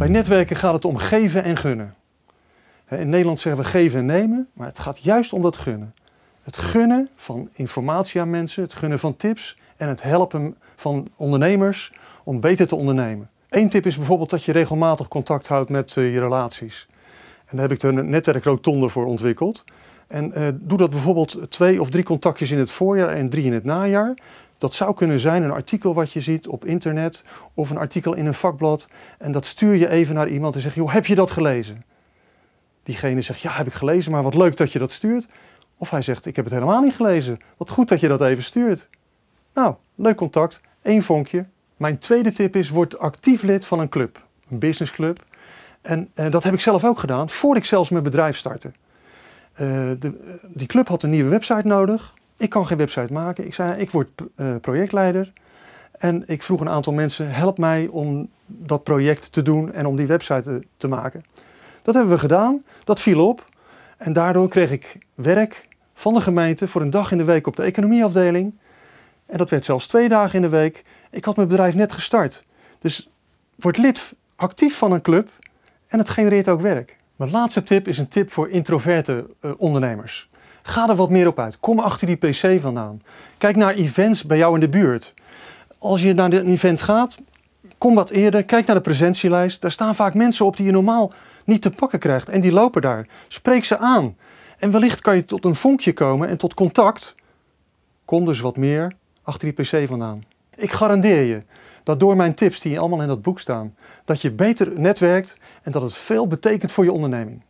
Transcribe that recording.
Bij hmm. netwerken gaat het om geven en gunnen. In Nederland zeggen we geven en nemen, maar het gaat juist om dat gunnen. Het gunnen van informatie aan mensen, het gunnen van tips en het helpen van ondernemers om beter te ondernemen. Eén tip is bijvoorbeeld dat je regelmatig contact houdt met eh, je relaties. En daar heb ik een netwerkrotonde voor ontwikkeld. En eh, doe dat bijvoorbeeld twee of drie contactjes in het voorjaar en drie in het najaar. Dat zou kunnen zijn een artikel wat je ziet op internet of een artikel in een vakblad. En dat stuur je even naar iemand en zeg je, heb je dat gelezen? Diegene zegt, ja, heb ik gelezen, maar wat leuk dat je dat stuurt. Of hij zegt, ik heb het helemaal niet gelezen. Wat goed dat je dat even stuurt. Nou, leuk contact, één vonkje. Mijn tweede tip is, word actief lid van een club. Een businessclub. En eh, dat heb ik zelf ook gedaan, voordat ik zelfs mijn bedrijf startte. Eh, de, eh, die club had een nieuwe website nodig ik kan geen website maken. Ik zei, ik word eh, projectleider. En ik vroeg een aantal mensen, help mij om dat project te doen en om die website eh, te maken. Dat hebben we gedaan, dat viel op. En daardoor kreeg ik werk van de gemeente voor een dag in de week op de economieafdeling. En dat werd zelfs twee dagen in de week. Ik had mijn bedrijf net gestart. Dus word lid actief van een club en het genereert ook werk. Mijn laatste tip is een tip voor introverte eh, ondernemers. Ga er wat meer op uit. Kom achter die PC vandaan. Kijk naar events bij jou in de buurt. Als je naar een event gaat, kom wat eerder. Kijk naar de presentielijst. Daar staan vaak mensen op die je normaal niet te pakken krijgt. En die lopen daar. Spreek ze aan. En wellicht kan je tot een vonkje komen en tot contact. Kom dus wat meer achter die PC vandaan. Ik garandeer je dat door mijn tips die allemaal in dat boek staan, dat je beter netwerkt en dat het veel betekent voor je onderneming.